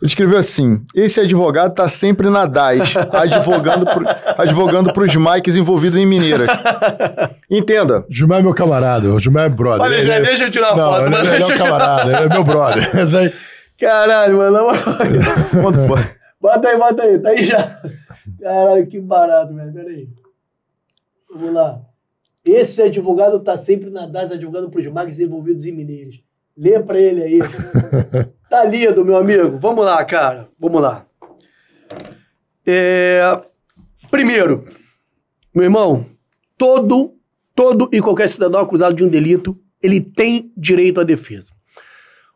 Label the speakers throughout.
Speaker 1: Ele escreveu assim: esse advogado tá sempre na DAS, advogando, pro, advogando pros Mikes envolvidos em Mineiras. Entenda. Gilmar é meu camarada, o Gilmar é brother. Olha, ele, é- deixa eu tirar não, foto, ele, é mas ele deixa é meu camarada, ele é meu brother.
Speaker 2: Caralho, mano. Quanto foi? Bota aí, bota aí, tá aí já. Caralho, que barato, velho. Pera aí. Vamos lá. Esse advogado tá sempre na DAS advogando pros Mikes envolvidos em Mineiras. Lê para ele aí. tá lido, meu amigo. Vamos lá, cara. Vamos lá. É... Primeiro, meu irmão, todo, todo e qualquer cidadão acusado de um delito, ele tem direito à defesa.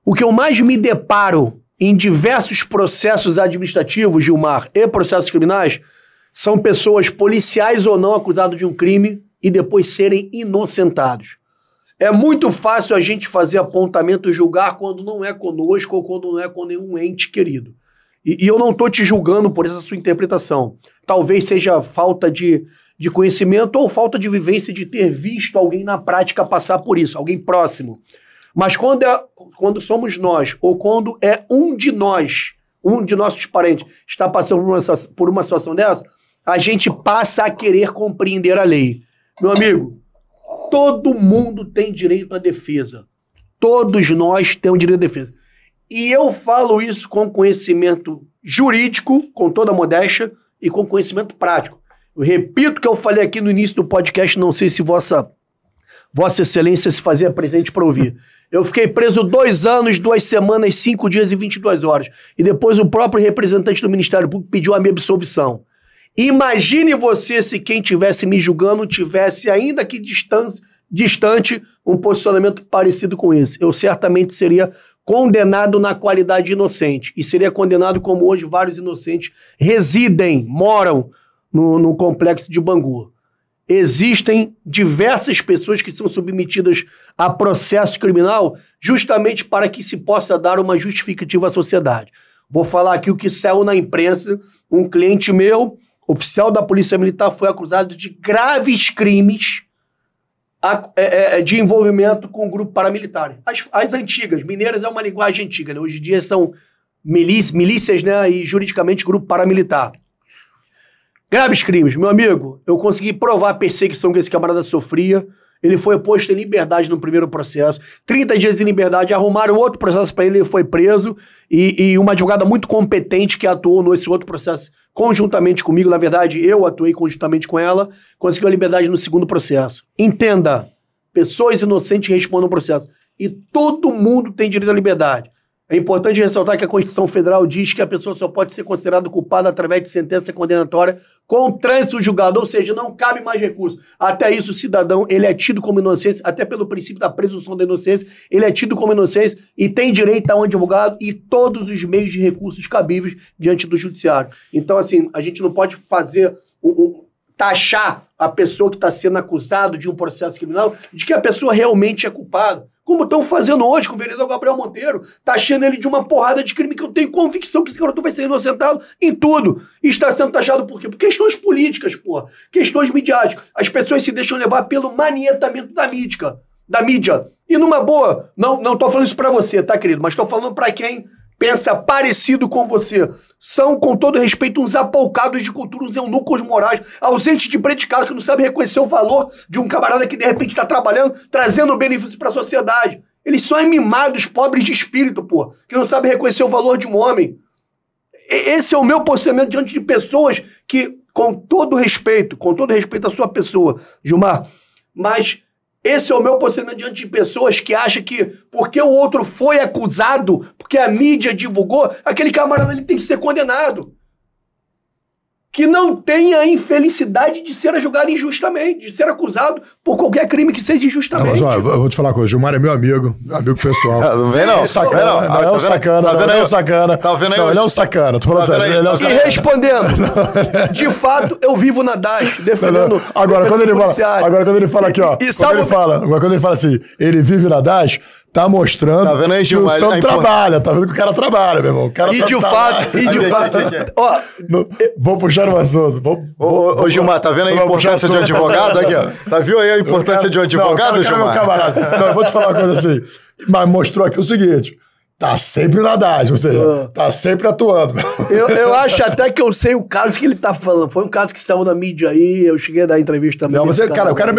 Speaker 2: O que eu mais me deparo em diversos processos administrativos, Gilmar, e processos criminais, são pessoas policiais ou não acusadas de um crime e depois serem inocentados. É muito fácil a gente fazer apontamento e julgar quando não é conosco ou quando não é com nenhum ente querido. E, e eu não estou te julgando por essa sua interpretação. Talvez seja falta de, de conhecimento ou falta de vivência de ter visto alguém na prática passar por isso, alguém próximo. Mas quando, é, quando somos nós, ou quando é um de nós, um de nossos parentes, está passando por uma, por uma situação dessa, a gente passa a querer compreender a lei. Meu amigo, Todo mundo tem direito à defesa. Todos nós temos direito à defesa. E eu falo isso com conhecimento jurídico, com toda a modéstia, e com conhecimento prático. Eu repito o que eu falei aqui no início do podcast, não sei se vossa, vossa Excelência se fazia presente para ouvir. Eu fiquei preso dois anos, duas semanas, cinco dias e 22 horas. E depois o próprio representante do Ministério Público pediu a minha absolvição. Imagine você se quem estivesse me julgando tivesse, ainda que distante, distante, um posicionamento parecido com esse. Eu certamente seria condenado na qualidade de inocente e seria condenado como hoje vários inocentes residem, moram no, no complexo de Bangu. Existem diversas pessoas que são submetidas a processo criminal justamente para que se possa dar uma justificativa à sociedade. Vou falar aqui o que saiu na imprensa. Um cliente meu oficial da Polícia Militar foi acusado de graves crimes é, é, é, de envolvimento com o grupo paramilitar. As, as antigas, mineiras é uma linguagem antiga, né? hoje em dia são milícias, milícias né? e juridicamente grupo paramilitar. Graves crimes, meu amigo, eu consegui provar a perseguição que esse camarada sofria. Ele foi posto em liberdade no primeiro processo, 30 dias em liberdade, arrumaram outro processo para ele, ele foi preso e, e uma advogada muito competente que atuou nesse outro processo conjuntamente comigo, na verdade, eu atuei conjuntamente com ela, conseguiu a liberdade no segundo processo. Entenda, pessoas inocentes respondem ao processo. E todo mundo tem direito à liberdade. É importante ressaltar que a Constituição Federal diz que a pessoa só pode ser considerada culpada através de sentença condenatória com trânsito julgado, ou seja, não cabe mais recurso. Até isso, o cidadão, ele é tido como inocente, até pelo princípio da presunção da inocência, ele é tido como inocente e tem direito a um advogado e todos os meios de recursos cabíveis diante do judiciário. Então, assim, a gente não pode fazer taxar a pessoa que está sendo acusada de um processo criminal de que a pessoa realmente é culpada como estão fazendo hoje com o vereador Gabriel Monteiro, taxando tá ele de uma porrada de crime que eu tenho convicção que esse garoto vai ser inocentado em tudo. E está sendo taxado por quê? Por questões políticas, porra. Questões midiáticas. As pessoas se deixam levar pelo manietamento da mídia. Da mídia. E numa boa, não, não tô falando isso para você, tá, querido? Mas estou falando para quem pensa parecido com você, são, com todo respeito, uns apalcados de cultura, uns eunucos morais, ausentes de predicado, que não sabe reconhecer o valor de um camarada que de repente está trabalhando, trazendo benefício para a sociedade. Eles são mimados, pobres de espírito, pô, que não sabe reconhecer o valor de um homem. Esse é o meu posicionamento diante de pessoas que, com todo respeito, com todo respeito à sua pessoa, Gilmar, mas esse é o meu posicionamento diante de pessoas que acham que porque o outro foi acusado, porque a mídia divulgou, aquele camarada ele tem que ser condenado que não tenha a infelicidade de ser julgado injustamente, de ser acusado por qualquer crime que seja injustamente. Não, mas,
Speaker 1: olha, eu vou te falar uma coisa, Gilmar é meu amigo, meu amigo pessoal. Ah, é não vem não, sacana, não, é tá tá não, é o sacana, tá vendo, é o sacana. Tá vendo aí? Não, ele é o sacana, tô falando tá sério, ele é um sacana. E
Speaker 2: respondendo, é- de fato, eu vivo na DAS, defendendo Agora, quando ele fala, agora quando ele fala aqui, ó, e, e quando ele fala,
Speaker 1: quando ele fala assim, ele vive na DAS tá mostrando tá vendo aí, que o Santos trabalha, tá vendo que o cara trabalha, meu irmão. O cara e tá, de fato, e de fato. Ó, eh, vou puxar o assunto. Vou, vou, ô, ô, Gilmar, tá vendo a importância de um advogado? Aqui, ó. Tá viu aí a importância de um advogado, não, Gilmar? meu camarada. Não, eu vou te falar uma coisa assim. Mas mostrou aqui o seguinte. Tá sempre na DAS, ou seja, ah. tá sempre
Speaker 2: atuando. Eu, eu acho até que eu sei o caso que ele tá falando. Foi um caso que saiu na mídia aí, eu cheguei a dar entrevista também. Não, você, cara, o cara é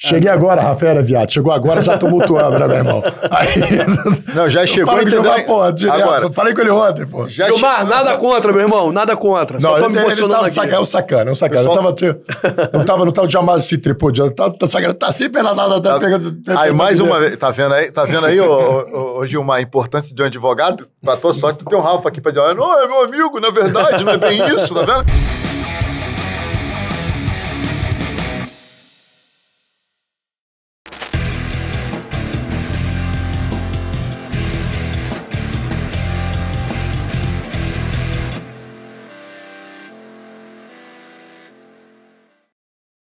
Speaker 1: Cheguei agora, Rafael Viado. Chegou agora, já tumultuando, né, meu irmão? Aí, não, já chegou falei entendeu? Gilmar, porra, direto. Agora, falei com ele ontem, pô. Já Gilmar,
Speaker 2: che... nada contra, meu irmão, nada contra. Não, Só tô me tá- emocionando ele tava, É um
Speaker 1: sacana, é um sacana. Eu tava, não tava no tal jamais se tripô, de tá, tá tá sempre na nada, tá pegando... Aí, mais uma vez, tá vendo aí, tá vendo aí, ô, ô, ô Gilmar, a importância de um advogado? Pra tua sorte, tu tem um Rafa aqui pra dizer, ah, não, é meu amigo, na verdade, não é bem isso, tá vendo?